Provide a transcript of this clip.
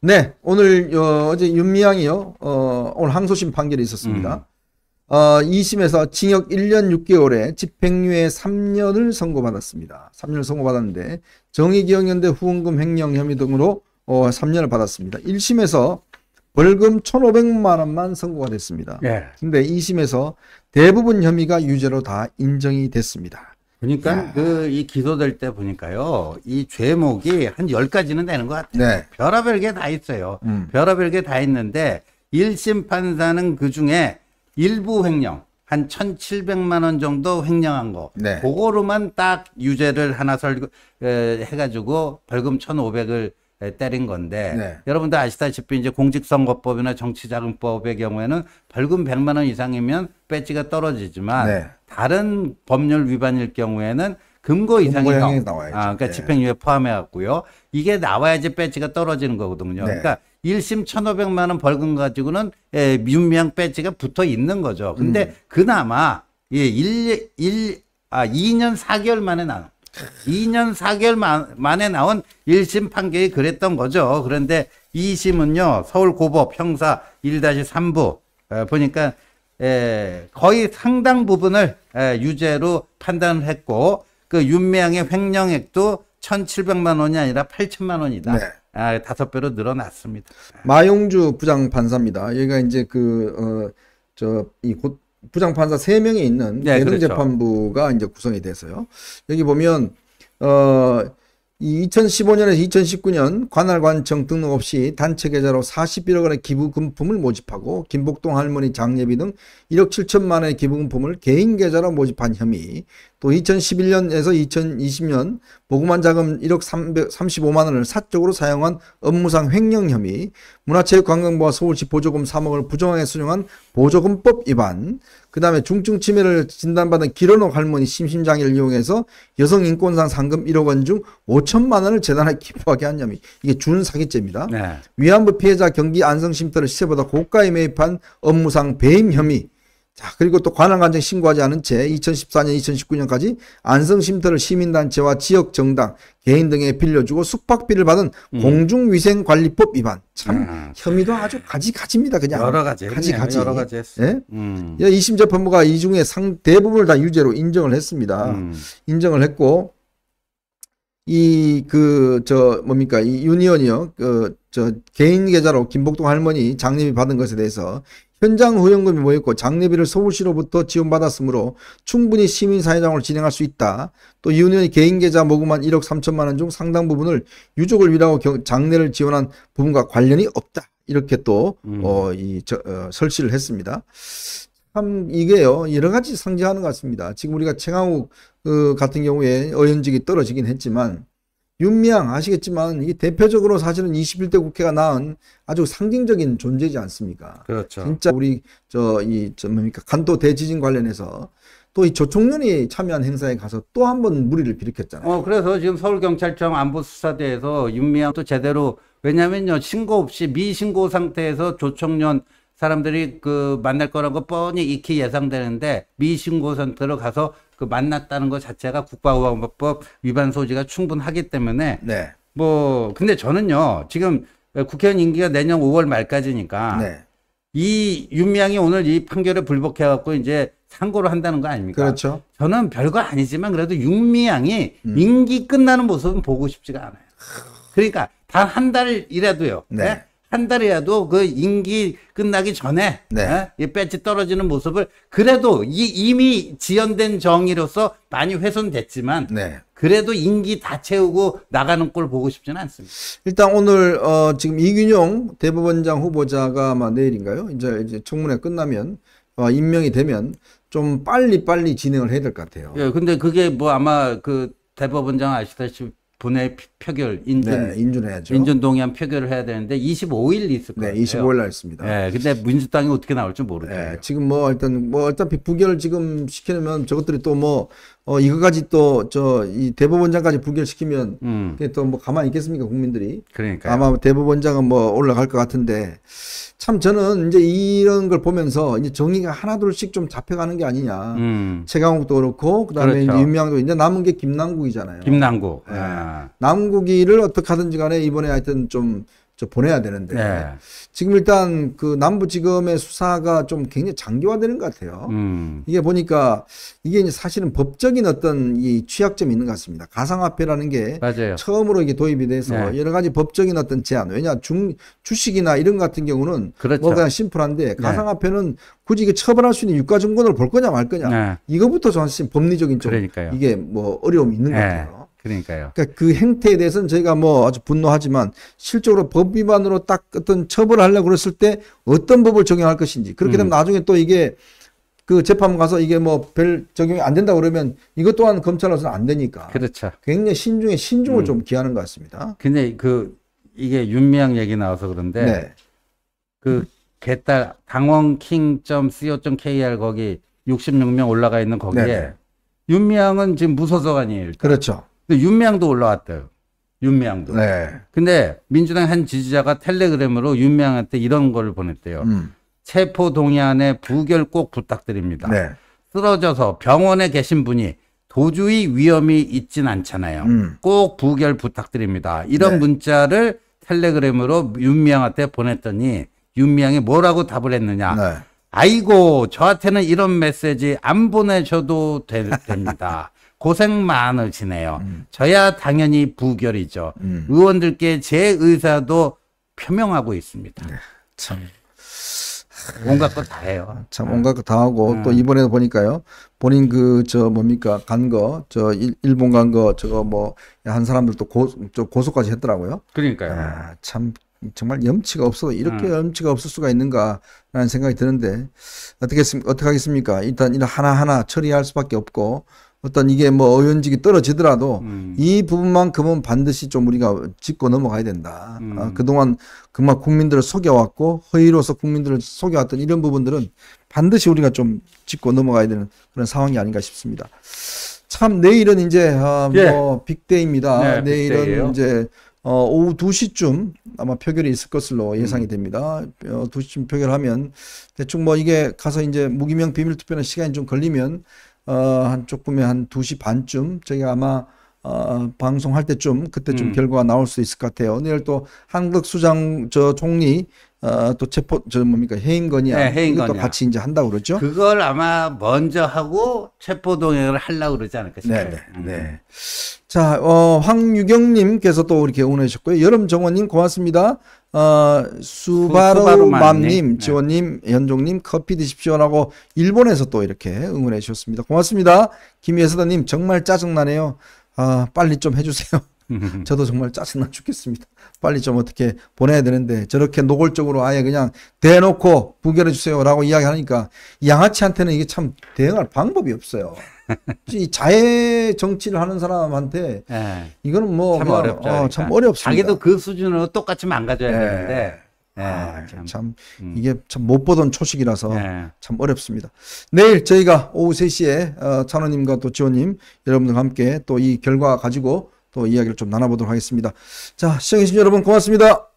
네, 오늘 어, 제 윤미향이요. 어, 오늘 항소심 판결이 있었습니다. 음. 어, 2심에서 징역 1년 6개월에 집행유예 3년을 선고받았습니다. 3년을 선고받았는데 정의기억연대 후원금 횡령 혐의 등으로 어, 3년을 받았습니다. 1심에서 벌금 1,500만 원만 선고가 됐습니다. 예. 근데 2심에서 대부분 혐의가 유죄로 다 인정이 됐습니다. 그러니까그이기소될때 네. 보니까요. 이 죄목이 한1 0가지는 되는 것 같아요. 네. 별의별 게다 있어요. 음. 별의별 게다 있는데 1심 판사는 그중에 일부 횡령 한 1,700만 원 정도 횡령한 거. 네. 그거로만 딱 유죄를 하나 설해 가지고 벌금 1,500을 예, 때린 건데 네. 여러분도 아시다시피 이제 공직선거법이나 정치자금법의 경우에는 벌금 100만 원 이상이면 배지가 떨어지지만 네. 다른 법률 위반일 경우에는 금고 이상이 나와요. 아, 그러니까 네. 집행유예 포함해 갖고요. 이게 나와야지 배지가 떨어지는 거거든요. 네. 그러니까 1심 1,500만 원 벌금 가지고는 예, 유명 배지가 붙어 있는 거죠. 근데 음. 그나마 예, 1, 1, 아, 2년 4개월 만에 나온 2년 4개월 만, 에 나온 1심 판결이 그랬던 거죠. 그런데 2심은요, 서울고법 형사 1-3부, 어, 보니까 에, 거의 상당 부분을 에, 유죄로 판단을 했고, 그 윤미향의 횡령액도 1,700만 원이 아니라 8천만 원이다. 네. 아, 다섯 배로 늘어났습니다. 마용주 부장 판사입니다. 얘가 이제 그, 어, 저, 이 곧, 부장판사 3명이 있는 네, 대등재판부가 그렇죠. 이제 구성이 돼서요. 여기 보면, 어, 2015년에서 2019년 관할관청 등록 없이 단체 계좌로 41억 원의 기부금품을 모집하고 김복동 할머니 장례비 등 1억 7천만 원의 기부금품을 개인 계좌로 모집한 혐의, 또 2011년에서 2020년 보고만 자금 1억 35만 원을 사적으로 사용한 업무상 횡령 혐의, 문화체육관광부와 서울시 보조금 3억을 부정하게 수령한 보조금법 위반, 그 다음에 중증 치매를 진단받은 길어옥 할머니 심심장애를 이용해서 여성 인권상 상금 1억 원 중 5천만 원을 재단에 기부하게 한 혐의, 이게 준 사기죄입니다. 네. 위안부 피해자 경기 안성심터를 시세보다 고가에 매입한 업무상 배임 혐의, 자, 그리고 또 관할관청 신고하지 않은 채 2014년, 2019년까지 안성심터를 시민단체와 지역 정당, 개인 등에 빌려주고 숙박비를 받은 음. 공중위생관리법 위반. 참 음. 혐의도 아주 가지가지입니다. 그냥 여러 가지 가지가지 여러 가지 했어. 예? 음. 예, 이심 재판부가 이 중에 상 대부분을 다 유죄로 인정을 했습니다. 음. 인정을 했고 이 그 저 뭡니까 이 유니언이요 그 저 개인 계좌로 김복동 할머니 장님이 받은 것에 대해서 현장 후원금이 모였고 장례비를 서울시로부터 지원받았으므로 충분히 시민사회장을 진행할 수 있다. 또 유년의 개인 계좌 모금한 1억 3천만 원 중 상당 부분을 유족을 위하고 장례를 지원한 부분과 관련이 없다. 이렇게 또 음. 어, 이, 저, 어, 설치를 했습니다. 참 이게요 여러 가지 상징하는 것 같습니다. 지금 우리가 최강욱그 어, 같은 경우에 어연직이 떨어지긴 했지만 윤미향 아시겠지만 이 대표적으로 사실은 21대 국회가 낳은 아주 상징적인 존재지 않습니까? 그렇죠. 진짜 우리 저이저 뭡니까 간도 대지진 관련해서 또 이 조총련이 참여한 행사에 가서 또 한 번 무리를 어, 일으켰잖아요. 어 그래서 지금 서울경찰청 안보수사대에서 윤미향 또 제대로 왜냐면요 신고 없이 미신고 상태에서 조총련 사람들이 그 만날 거라고 뻔히 익히 예상되는데 미신고센터로가서그 만났다는 것 자체가 국가보안법 위반 소지가 충분하기 때문에 네. 뭐 근데 저는요 지금 국회의원 임기가 내년 5월 말까지니까 네. 이 윤미향이 오늘 이 판결에 불복해 갖고 이제 상고를 한다는 거 아닙니까? 그렇죠. 저는 별거 아니지만 그래도 윤미향이 음. 임기 끝나는 모습은 보고 싶지가 않아요. 그러니까 단 한 달이라도요. 네. 네? 한 달이라도 그 임기 끝나기 전에 네. 어? 이 배지 떨어지는 모습을 그래도 이 이미 지연된 정의로서 많이 훼손됐지만 네. 그래도 임기 다 채우고 나가는 꼴 보고 싶지는 않습니다. 일단 오늘 어 지금 이균용 대법원장 후보자가 아마 내일인가요? 이제 이제 청문회 끝나면 어 임명이 되면 좀 빨리 빨리 진행을 해야 될 것 같아요. 예, 근데 그게 뭐 아마 그 대법원장 아시다시피 분해 표결 인준 네, 인준해야죠. 인준 동의안 표결을 해야 되는데 25일 있을 거예요. 네, 25일 날 있습니다. 네, 근데 민주당이 어떻게 나올지 모르겠어요. 네, 예, 지금 뭐 일단 뭐 어차피 부결 지금 시키면 저것들이 또뭐 어, 이거까지 또 저 이 대법원장까지 부결시키면 음. 또뭐 가만히 있겠습니까 국민들이? 그러니까 아마 대법원장은 뭐 올라갈 것 같은데 참 저는 이제 이런 걸 보면서 이제 정의가 하나둘씩 좀 잡혀가는 게 아니냐. 음. 최강욱도 그렇고 그다음에 그렇죠. 이제 유명도 이제 남은 게 김남국이잖아요. 김남국. 네. 아. 남국이를 어떻게 하든지 간에 이번에 하여튼 좀 보내야 되는데 네. 지금 일단 그 남부지검의 수사가 좀 굉장히 장기화되는 것 같아요. 음. 이게 보니까 이게 이제 사실은 법적인 어떤 이 취약점이 있는 것 같습니다. 가상화폐라는 게 맞아요. 처음으로 이게 도입이 돼서 네. 여러 가지 법적인 어떤 제한. 왜냐 중 주식이나 이런 같은 경우는 그렇죠. 뭐가 심플한데 네. 가상화폐는 네. 굳이 이게 처벌할 수 있는 유가증권을 볼 거냐 말 거냐 네. 이거부터 저는 법리적인 쪽 그러니까요. 이게 뭐 어려움이 있는 것 네. 같아요. 그러니까요. 그러니까 그 행태에 대해서는 저희가 뭐 아주 분노하지만 실적으로 법 위반으로 딱 어떤 처벌을 하려고 그랬을 때 어떤 법을 적용할 것인지 그렇게 되면 음. 나중에 또 이게 그 재판 가서 이게 뭐 별 적용이 안 된다 그러면 이것 또한 검찰로서는 안 되니까. 그렇죠. 굉장히 신중에 신중을 음. 좀 기하는 것 같습니다. 근데 그 이게 윤미향 얘기 나와서 그런데 네. 그 개딸 당원킹 c o k r 거기 66명 올라가 있는 거기에 네, 네. 윤미향은 지금 무소속아니에요. 그렇죠. 윤미향도 올라왔대요. 윤미향도. 네. 근데 민주당 한 지지자가 텔레그램으로 윤미향한테 이런 걸 보냈대요. 음. 체포 동의안에 부결 꼭 부탁드립니다. 네. 쓰러져서 병원에 계신 분이 도주의 위험이 있진 않잖아요. 음. 꼭 부결 부탁드립니다. 이런 네. 문자를 텔레그램으로 윤미향한테 보냈더니 윤미향이 뭐라고 답을 했느냐. 네. 아이고 저한테는 이런 메시지 안 보내셔도 되, 됩니다. 고생 많으시네요. 음. 저야 당연히 부결이죠. 음. 의원들께 제 의사도 표명하고 있습니다. 네, 참. 온갖 것다 해요. 아, 참 온갖 거다 하고 음. 또 이번에 도 보니까요. 본인 그 저 뭡니까 간 거 저 일본 간 거 저거 뭐 한 사람들 도 고, 저 고소까지 했더라고요. 그러니까요. 아, 참 정말 염치가 없어 이렇게 음. 염치가 없을 수가 있는가라는 생각이 드는데 어떻게 어떻게 하겠습니까? 일단 이런 하나 하나 처리할 수밖에 없고 어떤 이게 뭐 어연직이 떨어지더라도 음. 이 부분만큼은 반드시 좀 우리가 짚고 넘어가야 된다. 음. 아, 그동안 그만 국민들을 속여왔고 허위로서 국민들을 속여왔던 이런 부분들은 반드시 우리가 좀 짚고 넘어가야 되는 그런 상황이 아닌가 싶습니다. 참 내일은 이제 어, 예. 뭐 빅데이입니다. 네, 내일은 빅데이예요. 이제 어, 오후 2시쯤 아마 표결이 있을 것으로 음. 예상이 됩니다. 어, 2시쯤 표결하면 대충 뭐 이게 가서 이제 무기명 비밀투표는 시간이 좀 걸리면 어, 한 조금의 한 2시 반쯤 저희가 아마 어, 방송할 때쯤 그때쯤 음. 결과가 나올 수 있을 것 같아요. 오늘 또 한국 수장 저 총리 어, 또 체포 저 뭡니까 해임 건이야. 네, 해임 건이 같이 이제 한다고 그러죠. 그걸 아마 먼저 하고 체포 동행을 하려고 그러지 않을까 네, 싶어요. 네, 음. 네. 자, 어, 황유경님께서 또 이렇게 응원해 주셨고요. 여름 정원님 고맙습니다. 어, 수바루 맘님, 네. 지원님, 연종님 커피 드십시오라고 일본에서 또 이렇게 응원해 주셨습니다. 고맙습니다. 김예사다님 정말 짜증나네요. 아 빨리 좀 해주세요. 저도 정말 짜증나 죽겠습니다. 빨리 좀 어떻게 보내야 되는데 저렇게 노골적으로 아예 그냥 대놓고 부결해 주세요라고 이야기하니까 양아치한테는 이게 참 대응할 방법이 없어요. 이 자해 정치를 하는 사람한테 네. 이거는 뭐참 어렵죠. 어, 참 그러니까. 어렵습니다. 자기도 그 수준으로 똑같이 망가져야 네. 예. 되는데 네, 아, 참, 참 음. 이게 참 못 보던 초식이라서 네. 참 어렵습니다. 내일 저희가 오후 3시에 어, 찬호님과 또 지호님 여러분들과 함께 또 이 결과 가지고 또 이야기를 좀 나눠보도록 하겠습니다. 자, 시청해주신 여러분 고맙습니다.